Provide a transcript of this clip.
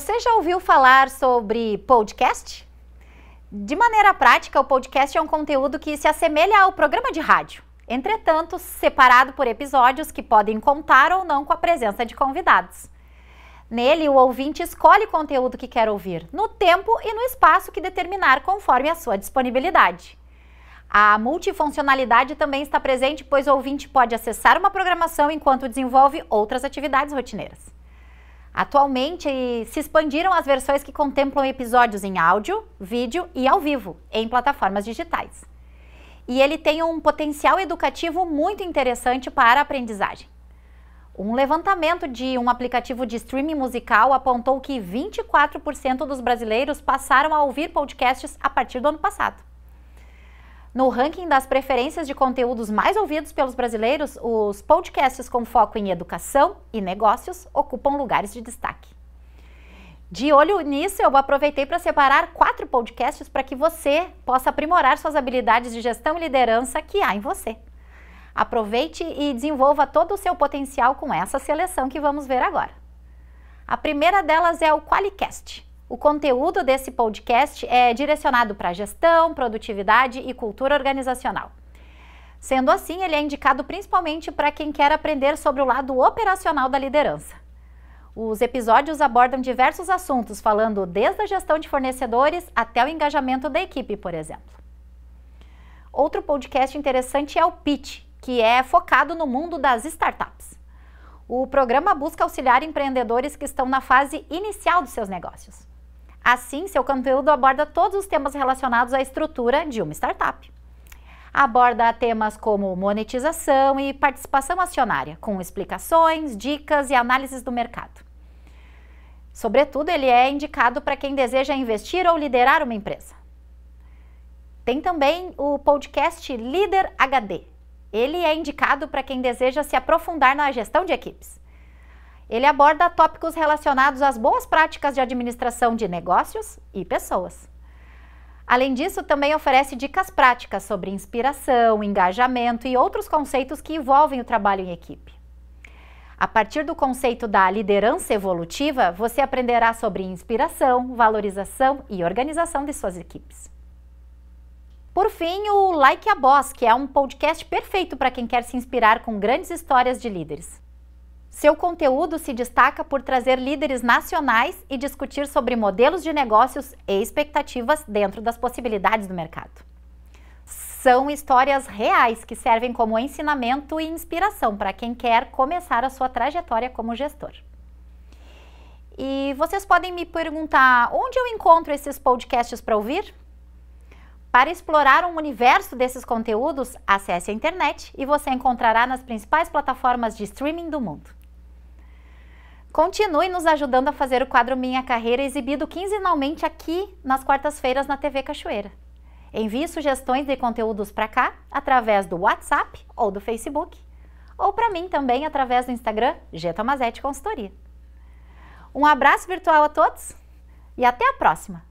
Você já ouviu falar sobre podcast? De maneira prática, o podcast é um conteúdo que se assemelha ao programa de rádio, entretanto, separado por episódios que podem contar ou não com a presença de convidados. Nele, o ouvinte escolhe o conteúdo que quer ouvir, no tempo e no espaço que determinar conforme a sua disponibilidade. A multifuncionalidade também está presente, pois o ouvinte pode acessar uma programação enquanto desenvolve outras atividades rotineiras. Atualmente se expandiram as versões que contemplam episódios em áudio, vídeo e ao vivo em plataformas digitais. E ele tem um potencial educativo muito interessante para a aprendizagem. Um levantamento de um aplicativo de streaming musical apontou que 24% dos brasileiros passaram a ouvir podcasts a partir do ano passado. No ranking das preferências de conteúdos mais ouvidos pelos brasileiros, os podcasts com foco em educação e negócios ocupam lugares de destaque. De olho nisso, eu aproveitei para separar quatro podcasts para que você possa aprimorar suas habilidades de gestão e liderança que há em você. Aproveite e desenvolva todo o seu potencial com essa seleção que vamos ver agora. A primeira delas é o Qualicast. O conteúdo desse podcast é direcionado para gestão, produtividade e cultura organizacional. Sendo assim, ele é indicado principalmente para quem quer aprender sobre o lado operacional da liderança. Os episódios abordam diversos assuntos, falando desde a gestão de fornecedores até o engajamento da equipe, por exemplo. Outro podcast interessante é o Pitch, que é focado no mundo das startups. O programa busca auxiliar empreendedores que estão na fase inicial dos seus negócios. Assim, seu conteúdo aborda todos os temas relacionados à estrutura de uma startup. Aborda temas como monetização e participação acionária, com explicações, dicas e análises do mercado. Sobretudo, ele é indicado para quem deseja investir ou liderar uma empresa. Tem também o podcast Líder HD. Ele é indicado para quem deseja se aprofundar na gestão de equipes. Ele aborda tópicos relacionados às boas práticas de administração de negócios e pessoas. Além disso, também oferece dicas práticas sobre inspiração, engajamento e outros conceitos que envolvem o trabalho em equipe. A partir do conceito da liderança evolutiva, você aprenderá sobre inspiração, valorização e organização de suas equipes. Por fim, o Like a Boss, que é um podcast perfeito para quem quer se inspirar com grandes histórias de líderes. Seu conteúdo se destaca por trazer líderes nacionais e discutir sobre modelos de negócios e expectativas dentro das possibilidades do mercado. São histórias reais que servem como ensinamento e inspiração para quem quer começar a sua trajetória como gestor. E vocês podem me perguntar onde eu encontro esses podcasts para ouvir? Para explorar o um universo desses conteúdos, acesse a internet e você encontrará nas principais plataformas de streaming do mundo. Continue nos ajudando a fazer o quadro Minha Carreira, exibido quinzenalmente aqui nas quartas-feiras na TV Cachoeira. Envie sugestões de conteúdos para cá através do WhatsApp ou do Facebook, ou para mim também através do Instagram Geta Consultoria. Um abraço virtual a todos e até a próxima!